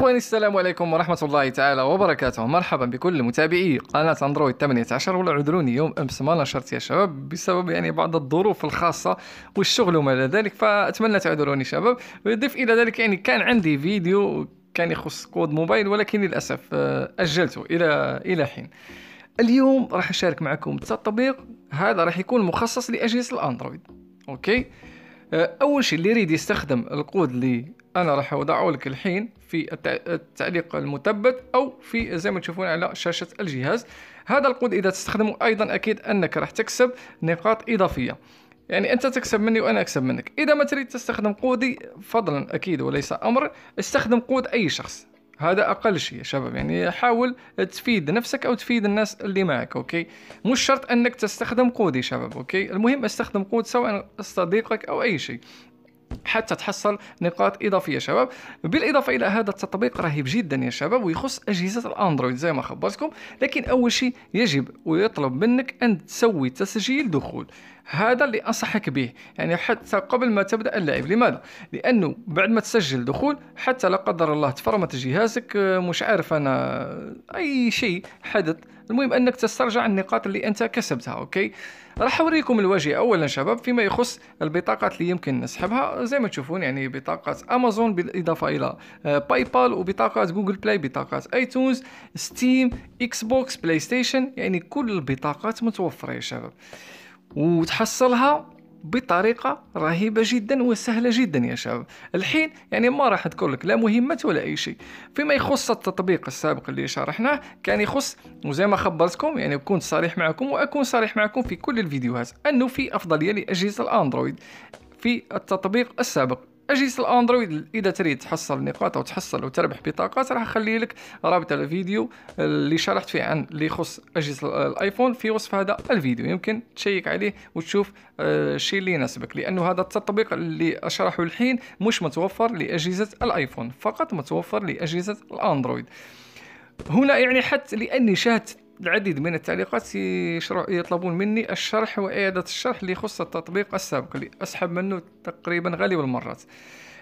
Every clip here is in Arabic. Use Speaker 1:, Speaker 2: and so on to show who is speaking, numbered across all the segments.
Speaker 1: اخواني السلام عليكم ورحمه الله تعالى وبركاته مرحبا بكل متابعي قناه اندرويد 18 ولا عذروني يوم امس ما نشرت يا شباب بسبب يعني بعض الظروف الخاصه والشغل وما الى ذلك فاتمنى تعذروني شباب بالضيف الى ذلك يعني كان عندي فيديو كان يخص كود موبايل ولكن للاسف آه، اجلته الى الى حين اليوم راح اشارك معكم تطبيق هذا راح يكون مخصص لاجهزه الاندرويد اوكي آه، اول شيء اللي يريد يستخدم الكود اللي انا راح اوضعه لك الحين في التعليق المثبت او في زي ما تشوفون على شاشه الجهاز هذا القود اذا تستخدمه ايضا اكيد انك راح تكسب نقاط اضافيه يعني انت تكسب مني وانا اكسب منك اذا ما تريد تستخدم قودي فضلا اكيد وليس امر استخدم قود اي شخص هذا اقل شيء يا شباب يعني حاول تفيد نفسك او تفيد الناس اللي معك اوكي مش شرط انك تستخدم قودي يا شباب اوكي المهم استخدم قود سواء صديقك او اي شيء حتى تحصل نقاط اضافيه شباب بالاضافه الى هذا التطبيق رهيب جدا يا شباب ويخص اجهزه الاندرويد زي ما خبرتكم لكن اول شيء يجب ويطلب منك ان تسوي تسجيل دخول هذا اللي انصحك به يعني حتى قبل ما تبدا اللعب لماذا لانه بعد ما تسجل دخول حتى لا قدر الله تفرمت جهازك آه، مش عارف انا اي شيء حدث المهم انك تسترجع النقاط اللي انت كسبتها اوكي راح اوريكم الواجهه اولا شباب فيما يخص البطاقات اللي يمكن نسحبها زي ما تشوفون يعني بطاقات امازون بالاضافه الى باي آه، بال وبطاقات جوجل بلاي بطاقات ايتونز ستيم اكس بوكس بلاي ستيشن يعني كل البطاقات متوفره يا شباب وتحصلها بطريقه رهيبه جدا وسهله جدا يا شباب الحين يعني ما راح اذكر لك لا مهمة ولا اي شيء فيما يخص التطبيق السابق اللي شرحناه كان يخص وزي ما خبرتكم يعني كنت صريح معكم واكون صريح معكم في كل الفيديوهات انه في افضليه لاجهزه الاندرويد في التطبيق السابق اجهزه الاندرويد اذا تريد تحصل نقاط او تحصل وتربح بطاقات راح نخلي لك رابط الفيديو اللي شرحت فيه عن اللي يخص اجهزه الايفون في وصف هذا الفيديو يمكن تشيك عليه وتشوف آه، الشيء اللي يناسبك لانه هذا التطبيق اللي اشرحه الحين مش متوفر لاجهزه الايفون فقط متوفر لاجهزه الاندرويد هنا يعني حتى لاني شاهدت العديد من التعليقات يطلبون مني الشرح وإعادة الشرح اللي يخص التطبيق السابق اللي أسحب منه تقريبا غالب المرات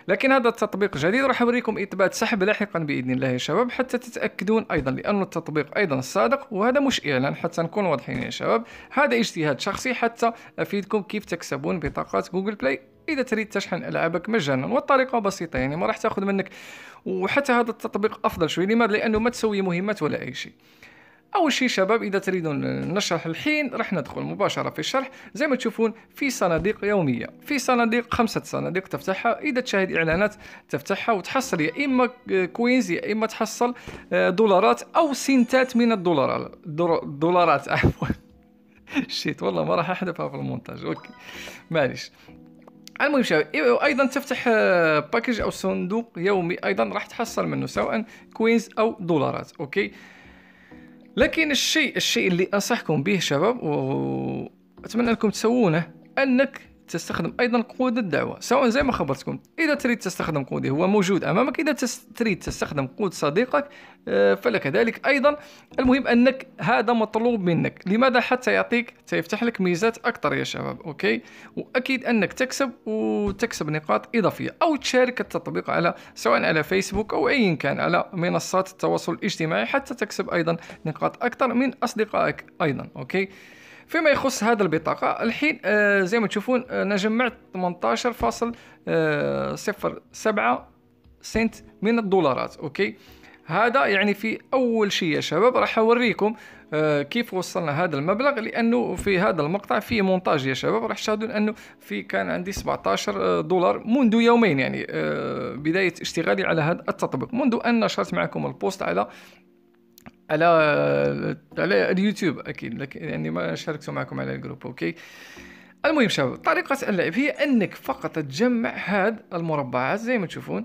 Speaker 1: لكن هذا التطبيق جديد راح أوريكم إثبات سحب لاحقا بإذن الله يا شباب حتى تتأكدون أيضا لأن التطبيق أيضا صادق وهذا مش إعلان حتى نكون واضحين يا شباب هذا اجتهاد شخصي حتى أفيدكم كيف تكسبون بطاقات جوجل بلاي اذا تريد تشحن العابك مجانا والطريقه بسيطه يعني ما راح تاخذ منك وحتى هذا التطبيق افضل شوي لماذا لانه ما تسوي مهمات ولا اي شيء أول شيء شباب إذا تريدون نشرح الحين راح ندخل مباشرة في الشرح زي ما تشوفون في صناديق يومية في صناديق خمسة صناديق تفتحها إذا تشاهد إعلانات تفتحها وتحصل يا إما كوينز يا إما تحصل آه، دولارات أو سنتات من الدولارات دولارات عفوا شيت والله ما راح أحذفها في المونتاج أوكي معليش المهم شباب إيه، ايضا تفتح باكج آه، او صندوق يومي ايضا راح تحصل منه سواء كوينز او دولارات اوكي لكن الشيء الشيء اللي انصحكم به شباب واتمنى انكم تسوونه انك تستخدم ايضا قود الدعوه سواء زي ما خبرتكم اذا تريد تستخدم قودي هو موجود امامك اذا تريد تستخدم قود صديقك آه، فلك ذلك ايضا المهم انك هذا مطلوب منك لماذا حتى يعطيك سيفتح لك ميزات اكثر يا شباب اوكي واكيد انك تكسب وتكسب نقاط اضافيه او تشارك التطبيق على سواء على فيسبوك او ايا كان على منصات التواصل الاجتماعي حتى تكسب ايضا نقاط اكثر من اصدقائك ايضا اوكي فيما يخص هذا البطاقة الحين آه، زي ما تشوفون آه، أنا جمعت 18.07 آه، سنت من الدولارات أوكي هذا يعني في أول شيء يا شباب راح أوريكم كيف وصلنا هذا المبلغ لأنه في هذا المقطع في مونتاج يا شباب راح تشاهدون أنه في كان عندي 17 دولار منذ يومين يعني بداية اشتغالي على هذا التطبيق منذ أن نشرت معكم البوست على على على اليوتيوب اكيد لكن يعني ما شاركته معكم على الجروب اوكي المهم شباب طريقة اللعب هي انك فقط تجمع هاد المربعات زي ما تشوفون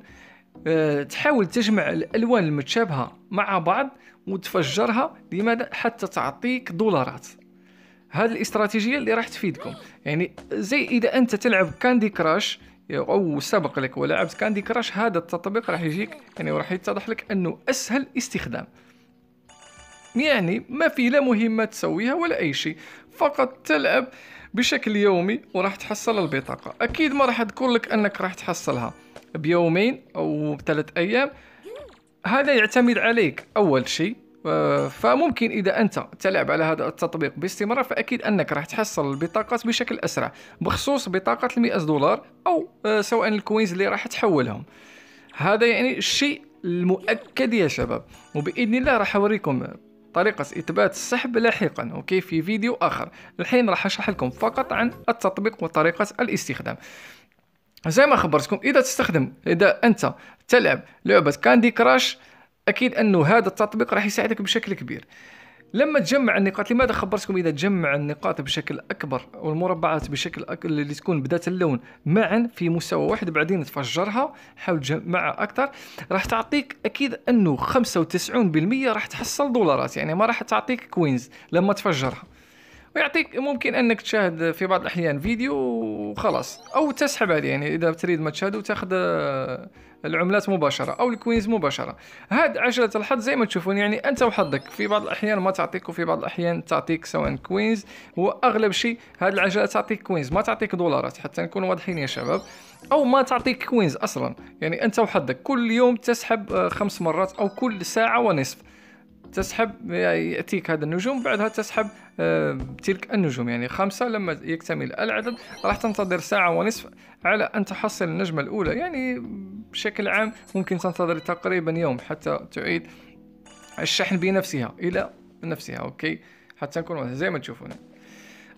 Speaker 1: آه، تحاول تجمع الالوان المتشابهة مع بعض وتفجرها لماذا حتى تعطيك دولارات هذه الاستراتيجية اللي راح تفيدكم يعني زي اذا انت تلعب كاندي كراش او سبق لك ولعبت كاندي كراش هذا التطبيق راح يجيك يعني راح يتضح لك انه اسهل استخدام يعني ما في لا مهمة تسويها ولا أي شيء فقط تلعب بشكل يومي وراح تحصل البطاقة أكيد ما راح أذكر لك أنك راح تحصلها بيومين أو بثلاث أيام هذا يعتمد عليك أول شيء آه، فممكن اذا انت تلعب على هذا التطبيق باستمرار فاكيد انك راح تحصل البطاقات بشكل اسرع بخصوص بطاقه المئة دولار او آه، سواء الكوينز اللي راح تحولهم هذا يعني الشيء المؤكد يا شباب وباذن الله راح اوريكم طريقة إثبات السحب لاحقا أوكي في فيديو آخر الحين راح أشرح لكم فقط عن التطبيق وطريقة الاستخدام زي ما خبرتكم إذا تستخدم إذا أنت تلعب لعبة كاندي كراش أكيد أنه هذا التطبيق راح يساعدك بشكل كبير لما تجمع النقاط لماذا خبرتكم اذا تجمع النقاط بشكل اكبر والمربعات بشكل أكبر اللي تكون بدات اللون معا في مستوى واحد بعدين تفجرها حاول تجمعها اكثر راح تعطيك اكيد انه 95% راح تحصل دولارات يعني ما راح تعطيك كوينز لما تفجرها ويعطيك ممكن انك تشاهد في بعض الاحيان فيديو وخلاص او تسحب عليه يعني اذا تريد ما تشاهده تاخذ آه، العملات مباشره او الكوينز مباشره هاد عجله الحظ زي ما تشوفون يعني انت وحظك في بعض الاحيان ما تعطيك وفي بعض الاحيان تعطيك سواء كوينز هو أغلب شيء هاد العجله تعطيك كوينز ما تعطيك دولارات حتى نكون واضحين يا شباب او ما تعطيك كوينز اصلا يعني انت وحظك كل يوم تسحب آه، خمس مرات او كل ساعه ونصف تسحب يعني يأتيك هذا النجوم بعدها تسحب آه، تلك النجوم يعني خمسة لما يكتمل العدد راح تنتظر ساعة ونصف على أن تحصل النجمة الأولى يعني بشكل عام ممكن تنتظر تقريبا يوم حتى تعيد الشحن بنفسها إلى نفسها أوكي حتى نكون زي ما تشوفون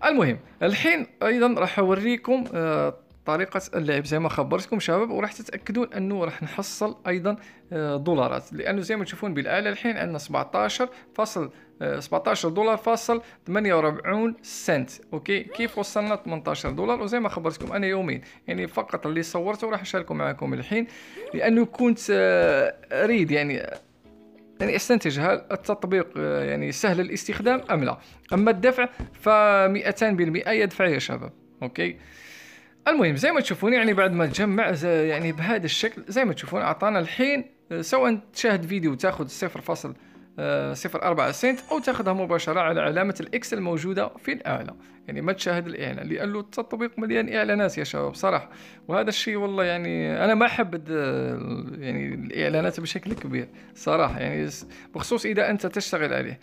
Speaker 1: المهم الحين ايضا راح اوريكم آه طريقه اللعب زي ما خبرتكم شباب وراح تتاكدون انه راح نحصل ايضا آه، دولارات لانه زي ما تشوفون بالاله الحين عندنا 17 فاصل 17 آه، دولار فاصل 48 سنت اوكي كيف وصلنا 18 دولار وزي ما خبرتكم انا يومين يعني فقط اللي صورته راح اشاركه معكم الحين لانه كنت آه، اريد يعني يعني استنتج هل التطبيق يعني سهل الاستخدام ام لا اما الدفع ف 200% يدفع يا شباب اوكي المهم زي ما تشوفون يعني بعد ما تجمع يعني بهذا الشكل زي ما تشوفون اعطانا الحين آه، سواء تشاهد فيديو وتاخذ 0.04 آه، سنت او تاخذها مباشره على علامه الاكس الموجوده في الاعلى يعني ما تشاهد الاعلان لانه التطبيق مليان اعلانات يا شباب صراحه وهذا الشيء والله يعني انا ما احب يعني الاعلانات بشكل كبير صراحه يعني بخصوص اذا انت تشتغل عليه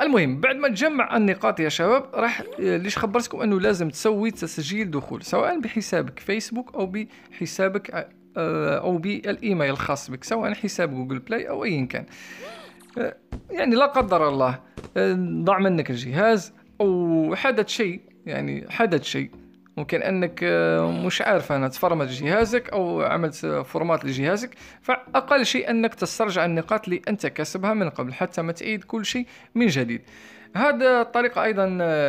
Speaker 1: المهم بعد ما تجمع النقاط يا شباب راح ليش خبرتكم انه لازم تسوي تسجيل دخول سواء بحسابك فيسبوك او بحسابك آه، آه، او بالايميل الخاص بك سواء حساب جوجل بلاي او ايا كان آه، يعني لا قدر الله ضاع منك الجهاز او حدث شيء يعني حدث شيء ممكن انك آه، مش عارف انا تفرمت جهازك او عملت آه، فورمات لجهازك فاقل شيء انك تسترجع النقاط اللي انت كسبها من قبل حتى ما تعيد كل شيء من جديد هذا الطريقه ايضا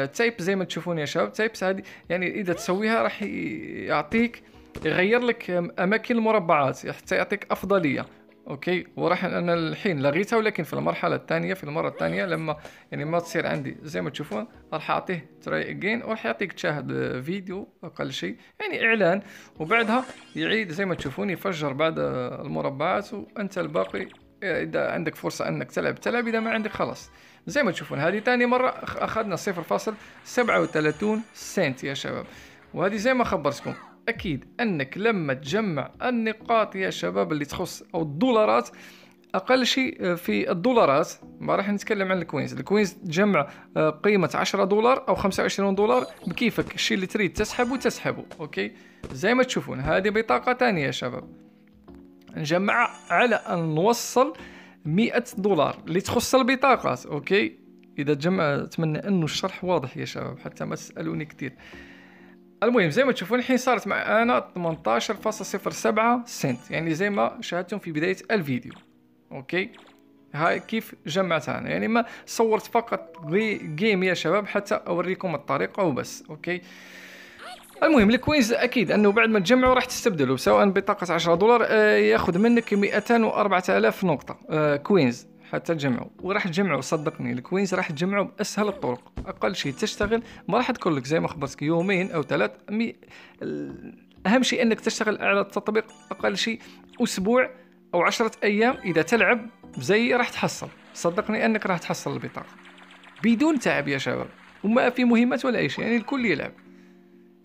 Speaker 1: تايب آه، زي ما تشوفون يا شباب تايبس هذه يعني اذا تسويها راح يعطيك يغير لك اماكن المربعات حتى يعطيك افضليه اوكي وراح انا الحين لغيتها ولكن في المرحله الثانيه في المره الثانيه لما يعني ما تصير عندي زي ما تشوفون راح اعطيه تراي اجين وراح يعطيك تشاهد فيديو اقل شيء يعني اعلان وبعدها يعيد زي ما تشوفون يفجر بعد المربعات وانت الباقي اذا عندك فرصه انك تلعب تلعب اذا ما عندك خلاص زي ما تشوفون هذه ثاني مره اخذنا 0.37 سنت يا شباب وهذه زي ما خبرتكم اكيد انك لما تجمع النقاط يا شباب اللي تخص او الدولارات اقل شيء آه، في الدولارات ما راح نتكلم عن الكوينز الكوينز تجمع آه، قيمه 10 دولار او 25 دولار بكيفك الشيء اللي تريد تسحبه تسحبه اوكي زي ما تشوفون هذه بطاقه ثانيه يا شباب نجمع على ان نوصل 100 دولار اللي تخص البطاقات اوكي اذا تجمع اتمنى انه الشرح واضح يا شباب حتى ما تسالوني كثير المهم زي ما تشوفون الحين صارت معانا 18.07 سنت يعني زي ما شاهدتم في بداية الفيديو اوكي هاي كيف جمعتها انا يعني ما صورت فقط جيم يا شباب حتى اوريكم الطريقه وبس اوكي المهم الكوينز اكيد انه بعد ما تجمعوا راح تستبدلوا سواء بطاقه 10 دولار آه، ياخذ منك 204000 نقطه آه، كوينز حتى تجمعوا وراح تجمعوا صدقني الكوينز راح تجمعوا باسهل الطرق اقل شيء تشتغل ما راح تكون لك زي ما خبرتك يومين او ثلاث مي... اهم شيء انك تشتغل على التطبيق اقل شيء اسبوع او عشرة ايام اذا تلعب زي راح تحصل صدقني انك راح تحصل البطاقه بدون تعب يا شباب وما في مهمات ولا اي شيء يعني الكل يلعب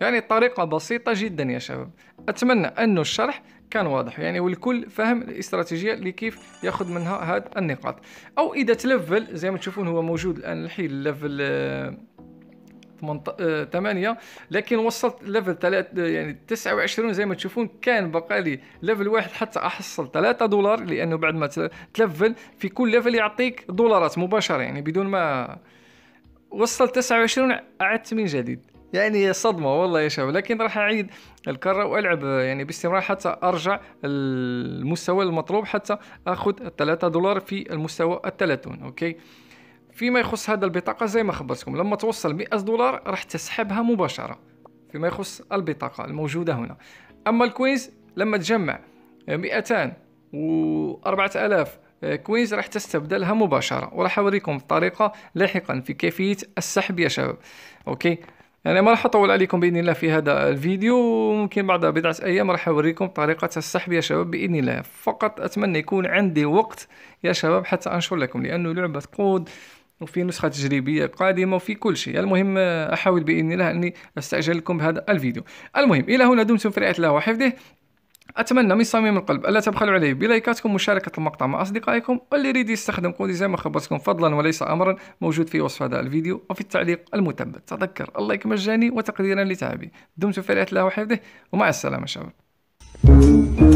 Speaker 1: يعني طريقة بسيطة جدا يا شباب أتمنى أن الشرح كان واضح يعني والكل فهم الاستراتيجية لكيف ياخذ منها هاد النقاط أو إذا تلفل زي ما تشوفون هو موجود الآن الحين لفل آه 8 آه، لكن وصلت ليفل 3 يعني 29 زي ما تشوفون كان بقى لي ليفل واحد حتى احصل 3 دولار لانه بعد ما تلفل في كل ليفل يعطيك دولارات مباشره يعني بدون ما وصل 29 عدت من جديد يعني صدمه والله يا شباب لكن راح اعيد الكره والعب يعني باستمرار حتى ارجع المستوى المطلوب حتى اخذ 3 دولار في المستوى ال 30 اوكي فيما يخص هذا البطاقه زي ما خبرتكم لما توصل 100 دولار راح تسحبها مباشره فيما يخص البطاقه الموجوده هنا اما الكوينز لما تجمع 200 و 4000 كوينز راح تستبدلها مباشره وراح اوريكم الطريقه لاحقا في كيفيه السحب يا شباب اوكي يعني ما راح اطول عليكم باذن الله في هذا الفيديو وممكن بعد بضعه ايام راح اوريكم طريقه السحب يا شباب باذن الله فقط اتمنى يكون عندي وقت يا شباب حتى انشر لكم لانه لعبه قود وفي نسخة تجريبية قادمة وفي كل شيء المهم أحاول بإذن الله أني أستعجل لكم بهذا الفيديو المهم إلى هنا دمتم في رعاية الله وحفظه اتمنى من صميم القلب الا تبخلوا عليه بلايكاتكم ومشاركه المقطع مع اصدقائكم واللي يريد يستخدم كودي زي ما خبرتكم فضلا وليس امرا موجود في وصف هذا الفيديو وفي التعليق المثبت تذكر اللايك مجاني وتقديرا لتعبي دمتم في رعايه الله وحفظه ومع السلامه شباب